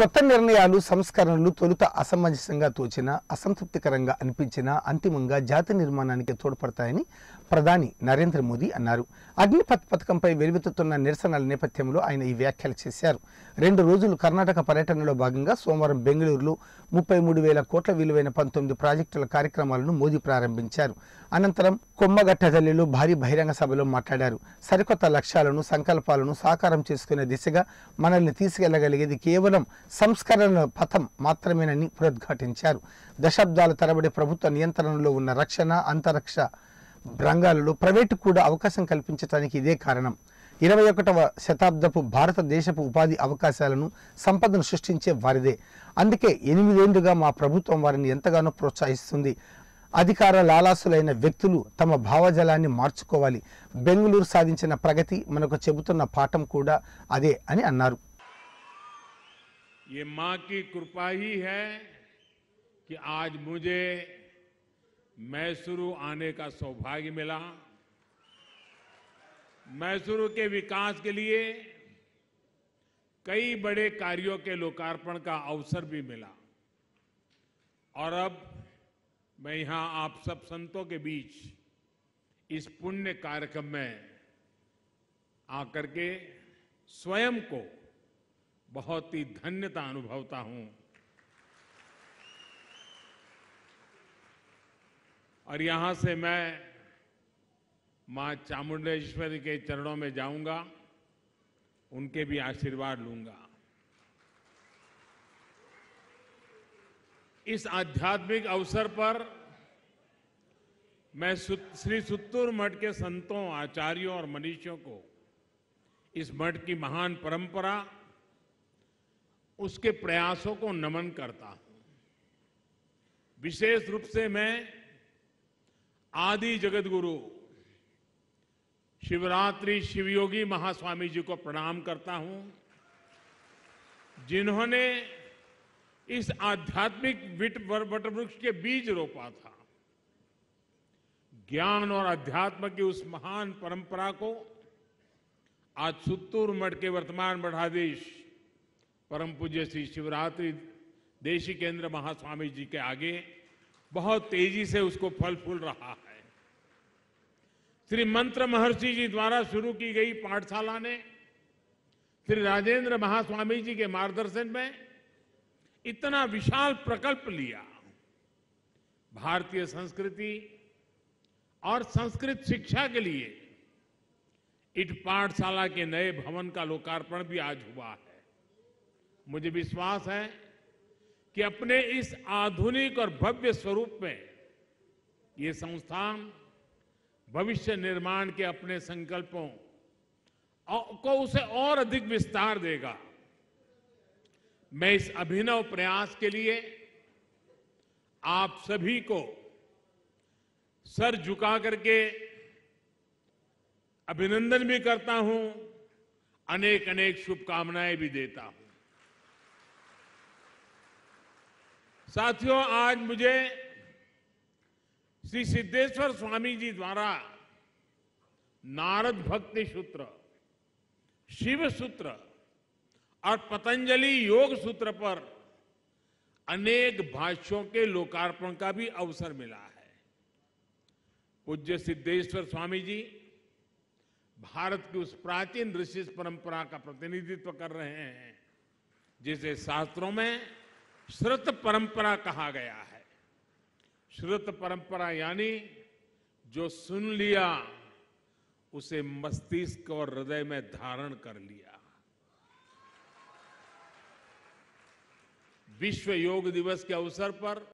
కొత్త నిర్ణయాలు సంస్కరణలు తొలుత అసమంజసంగా తోచినా అసంతృప్తికరంగా అనిపించినా అంతిమంగా జాతి నిర్మాణానికి తోడ్పడతాయని ప్రధాని నరేంద్ర మోదీ అన్నారు అగ్నిపథ్ పథకంపై వెలువెత్తుతున్న నిరసనల నేపథ్యంలో ఆయన ఈ వ్యాఖ్యలు చేశారు రెండు రోజులు కర్ణాటక పర్యటనలో భాగంగా సోమవారం బెంగళూరులో ముప్పై మూడు వేల కోట్ల విలువైన పంతొమ్మిది ప్రాజెక్టుల కార్యక్రమాలను మోదీ ప్రారంభించారు అనంతరం కొమ్మగట్టజల్లిలో భారీ బహిరంగ సభలో మాట్లాడారు సరికొత్త లక్ష్యాలను సంకల్పాలను సాకారం చేసుకునే దిశగా మనల్ని తీసుకెళ్లగలిగేది కేవలం సంస్కరణల పథం మాత్రమేనని పునరుద్ఘాటించారు దశాబ్దాల తరబడి ప్రభుత్వ నియంత్రణలో ఉన్న రక్షణ అంతరిక్ష రంగాలలో ప్రైవేటు కూడా అవకాశం కల్పించడానికి ఇదే కారణం ఇరవై ఒకటవ శతాబ్దపు భారతదేశపు ఉపాధి అవకాశాలను సంపదను సృష్టించే వారిదే అందుకే ఎనిమిదేందుగా మా ప్రభుత్వం వారిని ఎంతగానో ప్రోత్సహిస్తుంది అధికార లాలాసులైన వ్యక్తులు తమ భావజలాన్ని మార్చుకోవాలి బెంగళూరు సాధించిన ప్రగతి మనకు చెబుతున్న పాఠం కూడా అదే అని అన్నారు मैसूरू आने का सौभाग्य मिला मैसूरू के विकास के लिए कई बड़े कार्यों के लोकार्पण का अवसर भी मिला और अब मैं यहां आप सब संतों के बीच इस पुण्य कार्यक्रम में आकर के स्वयं को बहुत ही धन्यता अनुभवता हूं और यहां से मैं मां चामुंडेश्वरी के चरणों में जाऊंगा उनके भी आशीर्वाद लूंगा इस आध्यात्मिक अवसर पर मैं श्री सुत्तूर मठ के संतों आचार्यों और मनीषियों को इस मठ की महान परंपरा उसके प्रयासों को नमन करता हूं विशेष रूप से मैं आदि जगत गुरु शिवरात्रि शिवयोगी महास्वामी जी को प्रणाम करता हूं जिन्होंने इस आध्यात्मिक विट वटवृक्ष के बीज रोपा था ज्ञान और अध्यात्म की उस महान परंपरा को आज सुत्तूर मठ के वर्तमान मठाधीश परम पूज्य श्री शिवरात्रि देशी केंद्र महास्वामी जी के आगे बहुत तेजी से उसको फल फूल रहा है श्री मंत्र महर्षि जी द्वारा शुरू की गई पाठशाला ने श्री राजेंद्र महास्वामी जी के मार्गदर्शन में इतना विशाल प्रकल्प लिया भारतीय संस्कृति और संस्कृत शिक्षा के लिए इट पाठशाला के नए भवन का लोकार्पण भी आज हुआ है मुझे विश्वास है कि अपने इस आधुनिक और भव्य स्वरूप में ये संस्थान भविष्य निर्माण के अपने संकल्पों को उसे और अधिक विस्तार देगा मैं इस अभिनव प्रयास के लिए आप सभी को सर झुका करके अभिनंदन भी करता हूं अनेक अनेक शुभकामनाएं भी देता हूं साथियों आज मुझे श्री सिद्धेश्वर स्वामी जी द्वारा नारद भक्ति सूत्र शिव सूत्र और पतंजलि योग सूत्र पर अनेक भाष्यों के लोकार्पण का भी अवसर मिला है पूज्य सिद्धेश्वर स्वामी जी भारत की उस प्राचीन ऋषि परंपरा का प्रतिनिधित्व कर रहे हैं जिसे शास्त्रों में श्रुत परंपरा कहा गया है श्रुत परंपरा यानी जो सुन लिया उसे मस्तिष्क और हृदय में धारण कर लिया विश्व योग दिवस के अवसर पर